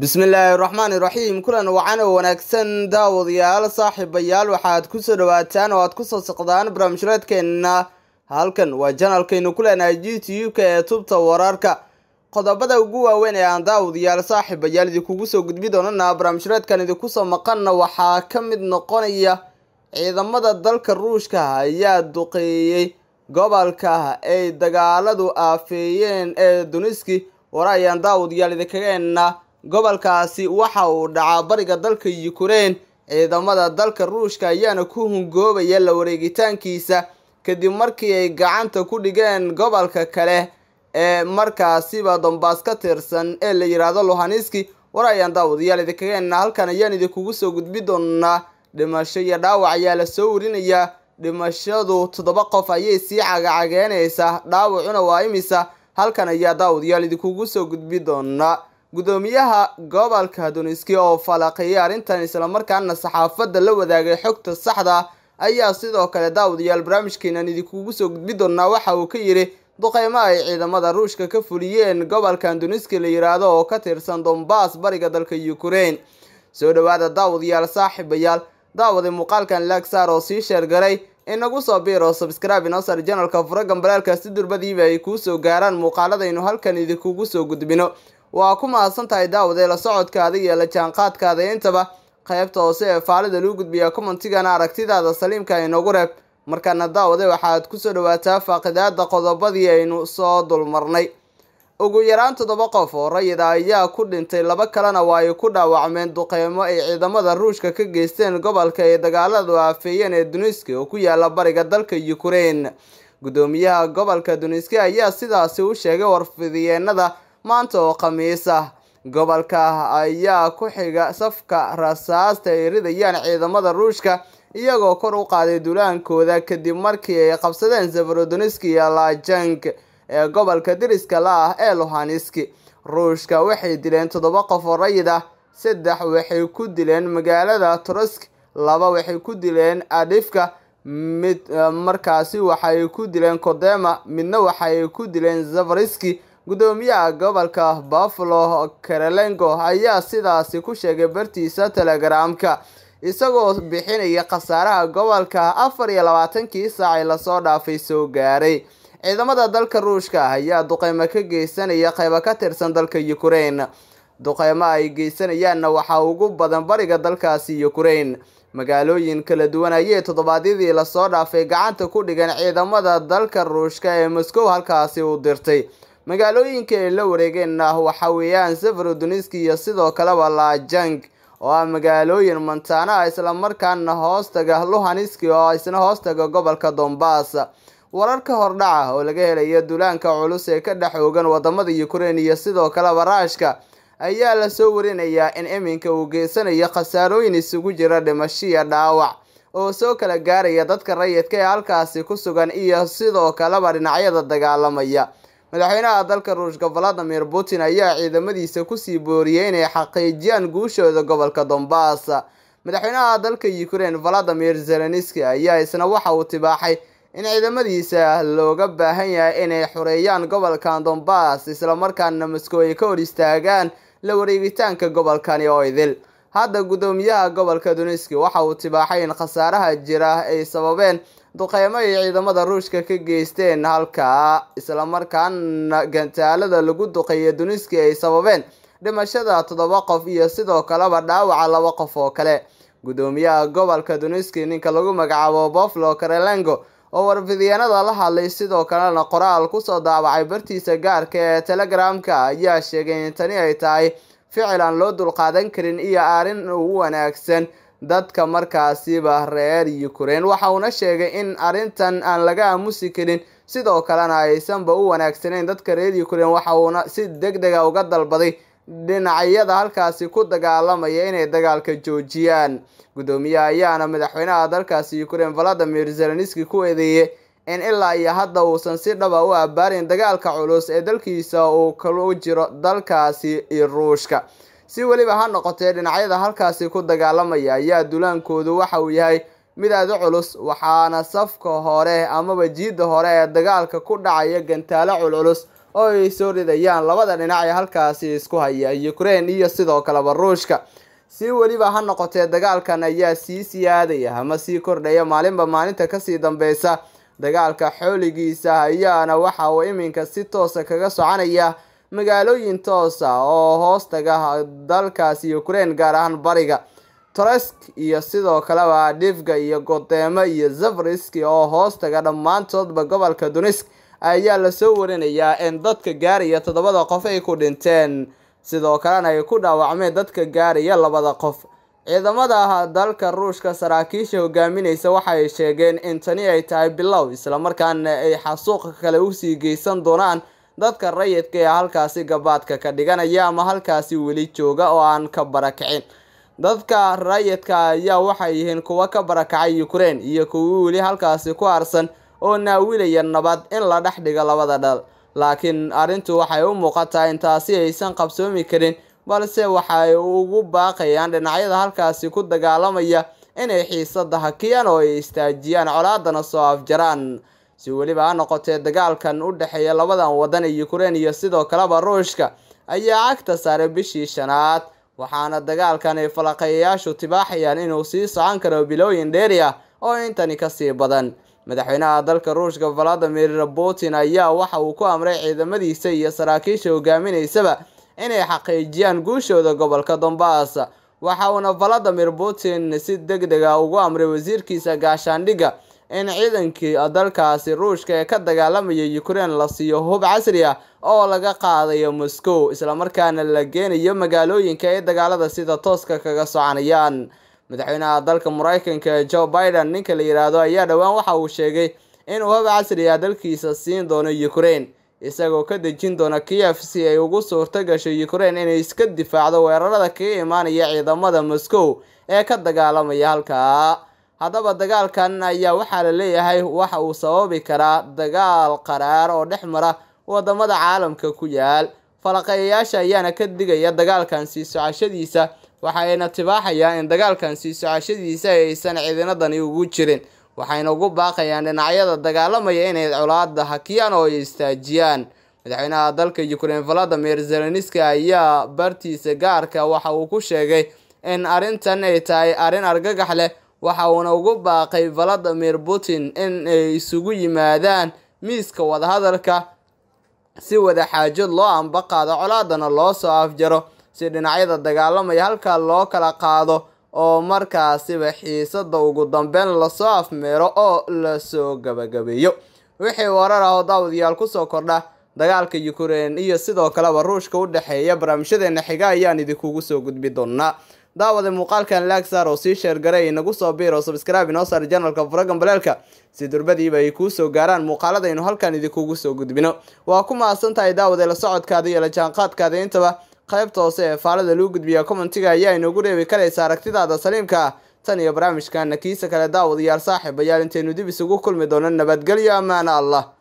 bismillaahi raxmaani raxiim kulan wacan oo wanaagsan daawadayaal saaxiibayaal waxaad kusoo dhawaataan oo aad kusoo socdaan barnaamijreedkeenna halkan waa janalkaynu ku leenahay g t u k ee tubta wararka qodobada ugu waaweyn ee aan daawadayaal saaxiibayaal idinkugu soo gudbi doonana barnaamijreedkan idinkusoo maqanna waxaa ka mid noqonaya ciidamada dalka ruushka ayaa duqeeyey gobolka ay dagaaladu aafeeyeen ee duniski war ayaan daawadayaal idinkageena gobolkaasi waxa uu dhacaa bariga dalka yukrain ciidamada dalka ruushka ayaana ku hungoobaya la wareegitaankiisa kadib markii ay gacanta ku dhigeen gobolka kale ee markaasiba dombaas ka tirsan ee la yidhaahdo lohanski war ayaan yaal idinkageenna halkan ayaan idinkugu soo gudbi doonaa dhimasho iyo dhaawac ayaa la soo warinayaa dhimashadu toddoba qof ayay sii cagacageenaysaa dhaawacuna waa imisa halkan ayaa yaal idinkugu soo gudbi doonaa gudoomiyaha gobolka duniski oo falaqeeyay arrintan islamarkaana saxaafadda la wadaagay xogta saxda ah, ayaa sidoo kale daawadayaal barnaamijkeenan idinkugu soo gudbi doonaa waxa uu ka yidhi duqeymo ay ciidamada ruushka ka fuliyeen gobolkan duniski la yidhaahdo oo ka tirsan dombas bariga dalka ukrein soo dhowaada daawadayaal saaxiibayaal daawade muuqaalkan laagsaar oo sii sheergaray inagu soo biiro sabscribe nosar janalka furagan baraalkaasi durbadiiba ay kuu soo gaaraan muuqaaladaynu halkan idinkugu soo gudbino waa ku mahadsan tahay daawade la socodkaada iyo la jaanqaadkaada intaba qaybta hoose ee faalida luu gudbiya commentigana aragtidaada saliimka inoogu reeb markaana daawade waxaad kusoo dhawaataa faaqidaada qodobadii aynu soo dulmarnay ugu yaraan toddoba qof oo rayida ayaa ku dhintay laba kalena waa ay ku dhaawacmeen duqeymo ay ciidamada ruushka ka geysteen gobolka ay dagaaladu aafeeyeen ee duniski oo ku yaala bariga dalka ukrein guddoomiyaha gobolka duniski ayaa sidaasi u sheegay warfidiyeennada maanta oo khamiis ah gobolka ayaa ku xiga safka rasaasta ay ridayaan ciidamada ruushka iyagoo kor u qaaday dulaankooda kadib markii ay qabsadeen severodoniski iyo lajank ee gobolka diriska la ah ee luhaniski ruushka waxay dileen toddoba qof oo rayid ah saddex waxay ku dileen magaalada torosk laba waxay ku dileen adifka mid eh, markaasi waxay ku dileen kodema midna waxay ku dileen zavariski gudoomiyaha gobolka buffalo karelengo ayaa sidaasi ku sheegay bartiisa telegaraamka isagoo bixinaya khasaaraha gobolka afar iyo labaatankii saac lasoo dhaafay soo gaaray ciidamada dalka ruushka ayaa duqeymo ka geysanaya qaybo ka tirsan dalka ukrein duqeymo ay geysanayaanna waxaa ugu badan bariga dalkaasi ukrein magaalooyin kala duwan ayay toddobaadyadii lasoo dhaafay gacanta ku dhigan ciidamada dalka ruushka ee moskow halkaasi u dirtay magaalooyinka ay la wareegeenna ah waxa weeyaan duniski iyo sidoo kaleba laajang oo ah magaalooyin montana ah islamarkaana hoostaga luhaniski oo isna hoostaga gobolka dombas wararka hordhaca oo laga helayo dulaanka culus ee ka dhex oogan waddamada ukraine iyo sidoo kaleba raashka ayaa lasoo warinayaa in iminka uu geysanayo khasaarooyin isugu jira dhimashiya dhaawac oo soo kala gaaraya dadka rayidka ee halkaasi ku sugan iyo sidoo kaleba dhinacyada dagaalamaya madaxweynaha dalka ruushka valadimir putin ayaa ciidamadiisa kusii booriyey inay xaqiijiyaan guushooda gobolka dombas madaxweynaha dalka ukraine valadimir zelenski ayaa isna waxa uu tibaaxay in ciidamadiisa looga baahan yahay inay xoreeyaan gobolkan dombas islamarkaana maskow ay ka hor istaagaan la wareegitaanka gobolkani oo idil hadda guddoomiyaha gobolka duniski waxa uu tibaaxay in khasaaraha jira ay sababeen duqeymo ay ciidamada ruushka ka geysteen halkaa islamarkaana gantaalada lagu duqeeya duniskii ay sababeen dhimashada toddoba qof iyo sidoo kaleba dhaawaca laba qof oo kale gudoomiyaha gobolka duniski ninka lagu magacaabo boflo karelengo oo warbidyaanada la hadlay sidoo kalena qoraal ku soo daabacay bartiisa gaarka ee telegramka ayaa sheegay in tani ay tahay ficilan loo dulqaadan karin iyo arrin ugu wanaagsan dadka markaasiba reer yukrain waxa uuna sheegay in arrintan aan laga aamusi karin sidoo kalena aysanba u wanaagsanayn dadka reer yukrein waxa uuna si deg dega ah uga dalbaday dhinacyada halkaasi ku dagaalamaya inay dagaalka joojiyaan guddoomiyaha ayaana madaxweynaha dalkaasi yukrein valadimir zelenski ku eedeeyey in ilaa iyo hadda uusan si dhaba ah u abaarin dagaalka culus ee dalkiisa uu kalu jiro dalkaasi iyo ruushka si weliba ha noqotee dhinacyada halkaasi ku dagaalamaya ayaa dulaankoodu waxa uu yahay mid aad u culus waxaana safka hore amaba jiidda hore ee dagaalka ku dhacaya gantaalo culculus oo ay soo ridayaan labada dhinac ee halkaasi isku haya ukraine iyo sidoo kaleba ruushka si weliba ha noqotee dagaalkan ayaa sii siyaadaya ama ah, sii kordhaya maalinba maalinta kasii dambeysa dagaalka xooligiisa ayaana waxa uu iminka si toosa kaga soconaya magaalooyin toosa ah oo hoostaga taga dalkaasi ukraine gaar ahaan bariga toresk iyo sidoo kaleba dhifga iyo godeemo iyo zavrisk oo hoos taga dhammaantoodba gobolka dunisk ayaa lasoo warinayaa in dadka gaaraya toddobada qof ay ku dhinteen sidoo kalena ay ku dhaawacmeen dadka gaaraya labada qof ciidamada dalka ruushka saraakiisha hogaaminaysa waxa ay sheegeen in tani ay tahay bilow islamarkaana ay xasuuqa kale usii geysan doonaan dadka rayidka ee halkaasi gabaadka ka dhiganaya ama halkaasi weli jooga oo aan ka barakicin dadka rayidka ayaa waxay yihiin kuwo ka barakacay ukraine iyo kuwii weli halkaasi ku harsan oo naawilaya nabad in la dhex dhigo labada dhal laakiin arrintu waxay u muuqataa intaasi aysan qabsoomi karin balse waxay ugu baaqayaan dhinacyada halkaasi ku dagaalamaya inay xiisada hakiyaan oo ay istaajiyaan colaadana soo afjaraan si weliba ha noqotee dagaalkan u dhexeeya labadan waddan ee ukrein iyo sidoo kaleba ruushka ayaa cagta saaray bishii shanaad waxaana dagaalkan ay falaqeeyayaashu tibaaxayaan inuu sii socon karo bilooyin dheeri ah oo intani ka sii badan madaxweynaha dalka ruushka valadimir putin ayaa waxa uu ku amray ciidamadiisa iyo saraakiisha hogaaminaysaba inay xaqiijiyaan guushooda gobolka dombas waxa uuna valadimir putin si deg dega ah ugu amray wasiirkiisa gaashaandhigga in ciidankii dalkaasi ruushka ee ka dagaalamaya ukraine la siiyo hub casri ah oo laga qaadayo moscow islamarkaana la geenayo magaalooyinka ay dagaalada sida tooska kaga soconayaan madaxweynaha dalka mareykanka joe biden ninka la yidhaahdo ayaa dhowaan waxa uu sheegay inuu hub casri ah dalkiisa siin doono ukraine isagoo ka dejin doona kiyef si ay ugu suurto gasho ukraine inay iska difaacdo weerarada kaga imaanaya ciidamada moskow ee ka dagaalamaya halkaa haddaba dagaalkan ayaa waxaa la leeyahay waxa uu sababi karaa dagaal qaraar oo dhex mara wadamada caalamka ku yaal falaqayayaasha ayaana ka digaya dagaalkan sii socashadiisa ayna tibaaxayaan in dagaalkan sii socashadiisa aysan ciidanadani ugu jirin waxayna ugu baaqayaan dhinacyada dagaalamaya inay colaada hakiyaan oo ay istaajiyaan madaxweynaha dalka ukraine valadimir zeloniska ayaa bartiisa gaarka waxa uu ku sheegay in arrintan ay tahay arrin argagax leh waxa uuna ugu baaqay valadimir putin in ay isugu yimaadaan miiska wadahadalka si wadaxaajad loo anba qaado colaadana loo soo afjaro si dhinacyada dagaalamaya halkaa loo kala qaado oo markaasiba xiisada ugu dambeyn lasoo afmeero oo lasoo gabagabeeyo wixii warar ah oo daawadayaal kusoo kordha dagaalka yukrain iyo sidoo kaleba ruushka u dhexeeya barnaamijyadeena xiga ayaan idinkugu soo gudbi doonaa daawade muuqaalkan laag saar oo sii sheergaray nagu soo biir oo sabskraibe inoo saar janalka furagan balaalka si durbadiiba ay kuu soo gaaraan muuqaaladaynu halkan idinkugu soo gudbino waa ku mahadsan tahay daawade la socodkaada iyo la jaanqaadkaada intaba qaybta hoose ee faallada loo gudbiya commentiga ayaa inoogu reebi karaysa aragtidaada saliimka ah tan iyo barnaamijkana kiisa kale daawad yaar saaxib ayaa inteenu dib isugu kulmi doono nabadgelyo ammaana allah